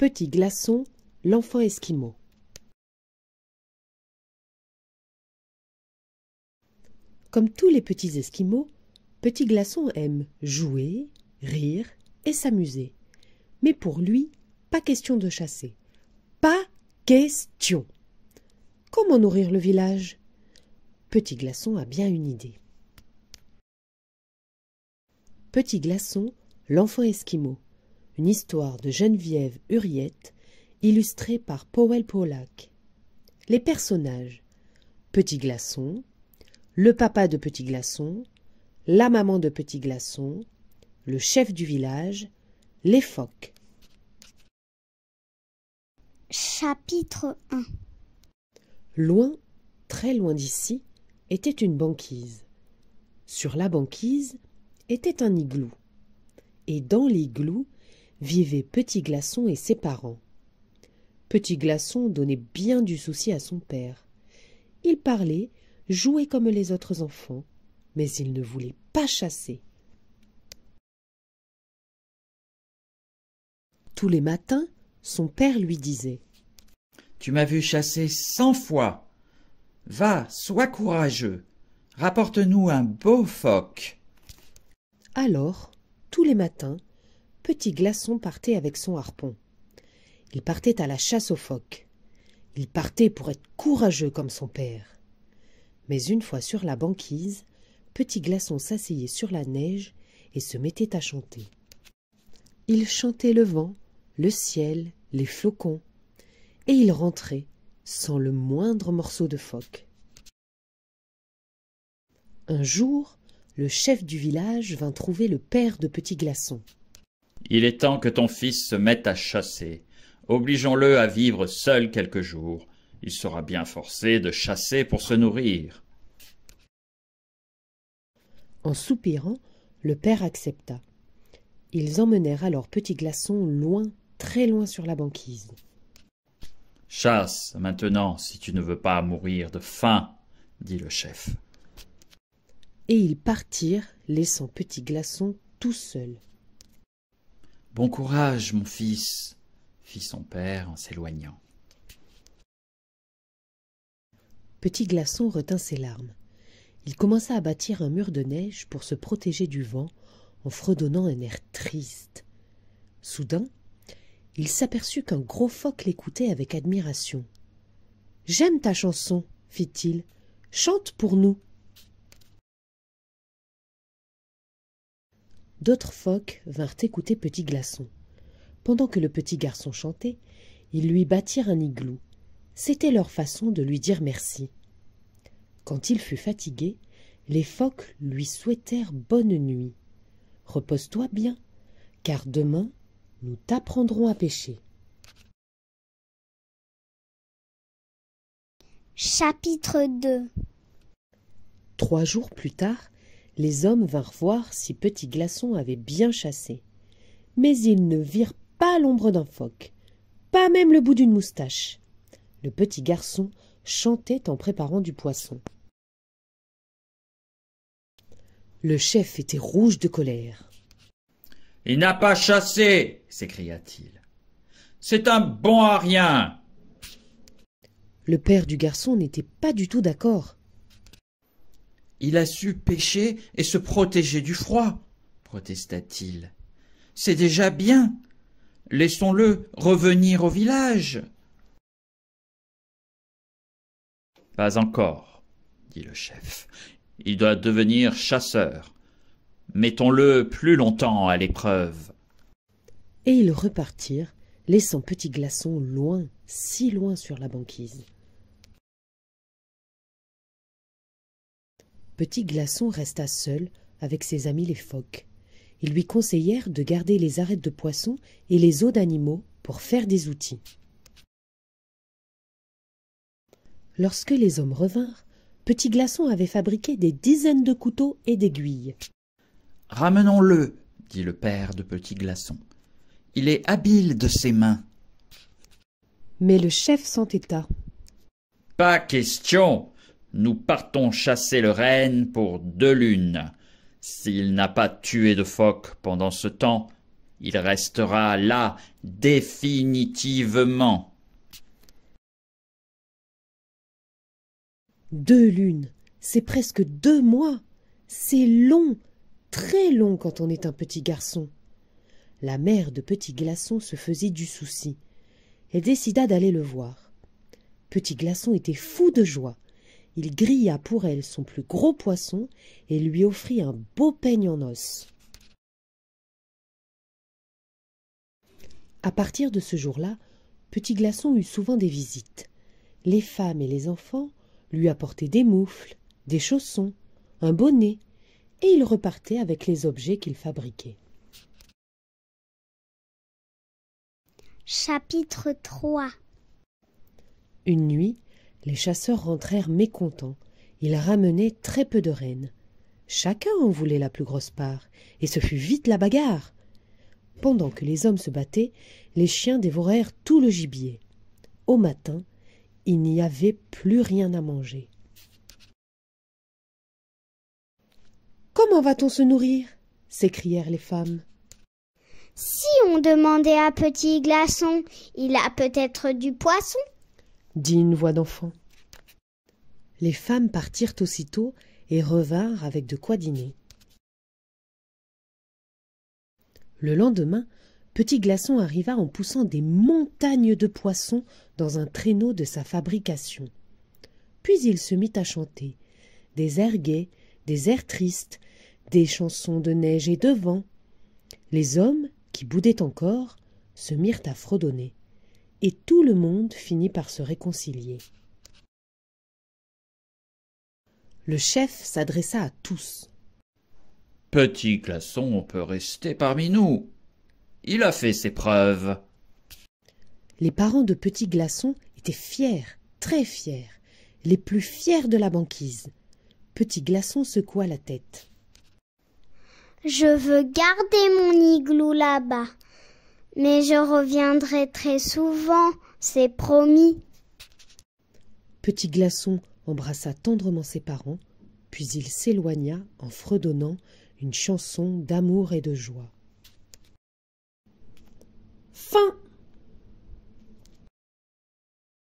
Petit glaçon, l'enfant esquimau. Comme tous les petits esquimaux, Petit Glaçon aime jouer, rire et s'amuser. Mais pour lui, pas question de chasser. Pas question. Comment nourrir le village Petit Glaçon a bien une idée. Petit Glaçon, l'enfant esquimau une histoire de Geneviève Huriette, illustrée par Powell Polak. Les personnages Petit Glaçon, le papa de Petit Glaçon, la maman de Petit Glaçon, le chef du village, les phoques. Chapitre 1 Loin, très loin d'ici, était une banquise. Sur la banquise était un igloo. Et dans l'igloo vivaient Petit Glaçon et ses parents. Petit Glaçon donnait bien du souci à son père. Il parlait, jouait comme les autres enfants, mais il ne voulait pas chasser. Tous les matins, son père lui disait Tu m'as vu chasser cent fois. Va, sois courageux. Rapporte-nous un beau phoque. Alors, tous les matins, Petit Glaçon partait avec son harpon. Il partait à la chasse aux phoques. Il partait pour être courageux comme son père. Mais une fois sur la banquise, Petit Glaçon s'asseyait sur la neige et se mettait à chanter. Il chantait le vent, le ciel, les flocons, et il rentrait sans le moindre morceau de phoque. Un jour, le chef du village vint trouver le père de Petit Glaçon. Il est temps que ton fils se mette à chasser. Obligeons-le à vivre seul quelques jours. Il sera bien forcé de chasser pour se nourrir. En soupirant, le père accepta. Ils emmenèrent alors Petit Glaçon loin, très loin sur la banquise. Chasse maintenant, si tu ne veux pas mourir de faim, dit le chef. Et ils partirent, laissant Petit Glaçon tout seul. Bon courage, mon fils, fit son père en s'éloignant. Petit Glaçon retint ses larmes. Il commença à bâtir un mur de neige pour se protéger du vent en fredonnant un air triste. Soudain, il s'aperçut qu'un gros phoque l'écoutait avec admiration. J'aime ta chanson, fit-il. Chante pour nous. d'autres phoques vinrent écouter petit glaçon pendant que le petit garçon chantait ils lui bâtirent un igloo c'était leur façon de lui dire merci quand il fut fatigué les phoques lui souhaitèrent bonne nuit repose-toi bien car demain nous t'apprendrons à pêcher chapitre 2 trois jours plus tard les hommes vinrent voir si petit glaçon avait bien chassé mais ils ne virent pas l'ombre d'un phoque pas même le bout d'une moustache le petit garçon chantait en préparant du poisson le chef était rouge de colère il n'a pas chassé s'écria-t-il c'est un bon à rien le père du garçon n'était pas du tout d'accord il a su pêcher et se protéger du froid, protesta-t-il. C'est déjà bien. Laissons-le revenir au village. Pas encore, dit le chef. Il doit devenir chasseur. Mettons-le plus longtemps à l'épreuve. Et ils repartirent, laissant Petit Glaçon loin, si loin sur la banquise. petit glaçon resta seul avec ses amis les phoques ils lui conseillèrent de garder les arêtes de poisson et les os d'animaux pour faire des outils lorsque les hommes revinrent petit glaçon avait fabriqué des dizaines de couteaux et d'aiguilles ramenons le dit le père de petit glaçon il est habile de ses mains mais le chef s'entêta pas question nous partons chasser le renne pour deux lunes. S'il n'a pas tué de phoque pendant ce temps, il restera là définitivement. Deux lunes, c'est presque deux mois. C'est long, très long quand on est un petit garçon. La mère de Petit Glaçon se faisait du souci. Elle décida d'aller le voir. Petit Glaçon était fou de joie il grilla pour elle son plus gros poisson et lui offrit un beau peigne en os. À partir de ce jour-là, Petit Glaçon eut souvent des visites. Les femmes et les enfants lui apportaient des moufles, des chaussons, un bonnet, et il repartait avec les objets qu'il fabriquait. Chapitre 3 Une nuit, les chasseurs rentrèrent mécontents ils ramenaient très peu de rennes chacun en voulait la plus grosse part et ce fut vite la bagarre pendant que les hommes se battaient les chiens dévorèrent tout le gibier au matin il n'y avait plus rien à manger comment va-t-on se nourrir s'écrièrent les femmes si on demandait à Petit Glaçon, il a peut-être du poisson dit une voix d'enfant les femmes partirent aussitôt et revinrent avec de quoi dîner le lendemain petit glaçon arriva en poussant des montagnes de poissons dans un traîneau de sa fabrication puis il se mit à chanter des airs gais des airs tristes des chansons de neige et de vent les hommes qui boudaient encore se mirent à fredonner et tout le monde finit par se réconcilier. Le chef s'adressa à tous. Petit glaçon peut rester parmi nous. Il a fait ses preuves. Les parents de Petit Glaçon étaient fiers, très fiers, les plus fiers de la banquise. Petit Glaçon secoua la tête. Je veux garder mon igloo là-bas. Mais je reviendrai très souvent, c'est promis. Petit Glaçon embrassa tendrement ses parents, puis il s'éloigna en fredonnant une chanson d'amour et de joie. Fin